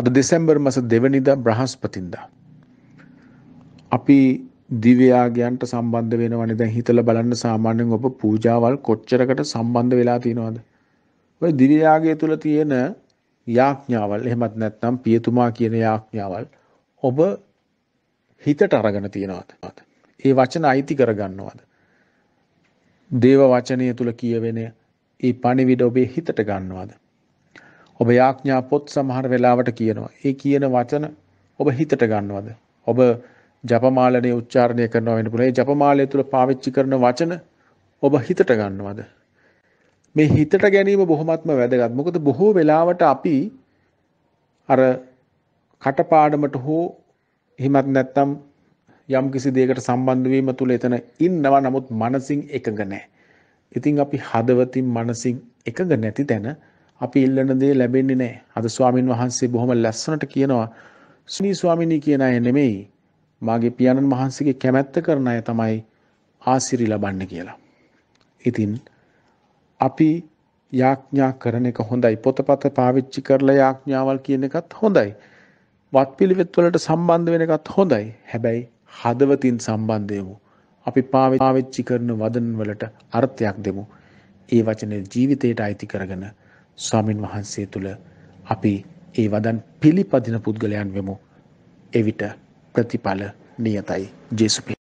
අද දෙසැම්බර් මස දෙවනිද බ්‍රහස්පතින්දා. අපි දිවයාගයන්ට සම්බන්ධ වෙන වනිද හිතල බලන්න සාමාන්‍යෙන් ඔබ පූජාවල් කොච්චරකට සම්බන්ධ වෙලා තියෙනවාද. ඔය දිවයාගේ තුළ තියෙන යාඥාවල් එහෙමත් නැත්නම් පියතුමා කියන යාඥාවල් ඔබ හිතට අරගෙන තියෙනවාද. ඒ වචන අයිති කරගන්නවාද. දේව වචනය තුළ කියවෙන ඒ පණිවිඩ ඔබේ හිතට ගන්නවාද. ඔබ යාඥා පොත් සමහර වෙලාවට කියනවා. ඒ කියන වචන ඔබ හිතට ගන්නවද? ඔබ ජපමාලනේ උච්චාරණය කරනවා වෙන්න පුළුවන්. ඒ ජපමාලය තුල පාවිච්චි කරන වචන ඔබ හිතට ගන්නවද? මේ හිතට ගැනීම බොහොමත්ම වැදගත්. මොකද බොහෝ වෙලාවට අපි අර කටපාඩමට හෝ එහෙමත් නැත්නම් යම් කිසි දෙයකට සම්බන්ධ වීම තුල එතන ඉන්නවා නමුත් මනසින් එකඟ නැහැ. ඉතින් අපි හදවතින් මනසින් එකඟ නැති තැන අපි ඉල්ලන දේ ලැබෙන්නේ නැහැ. අද ස්වාමින් වහන්සේ බොහොම ලස්සනට කියනවා සුනී ස්වාමිනී කියන අය නෙමෙයි මාගේ පියාණන් වහන්සේගේ කැමැත්ත කරන අය තමයි ආසිරි ලබන්නේ කියලා. ඉතින් අපි යාඥා කරන එක හොඳයි. පොතපත පාවිච්චි කරලා යාඥාවල් කියන එකත් හොඳයි. වත්පිළිවෙත් වලට සම්බන්ධ වෙන එකත් හොඳයි. හැබැයි හදවතින් සම්බන්ධ වෙමු. අපි පාවිච්චි කරන වදන් වලට අර්ථයක් දෙමු. ඒ වචනේ ජීවිතයට අයිති කරගෙන ස්වාමින් වහන්සේ තුළ අපි ඒ වදන් පිළිපදින පුද්ගලයන් වෙමු එවිට ප්‍රතිඵල නියතයි ජේසුපි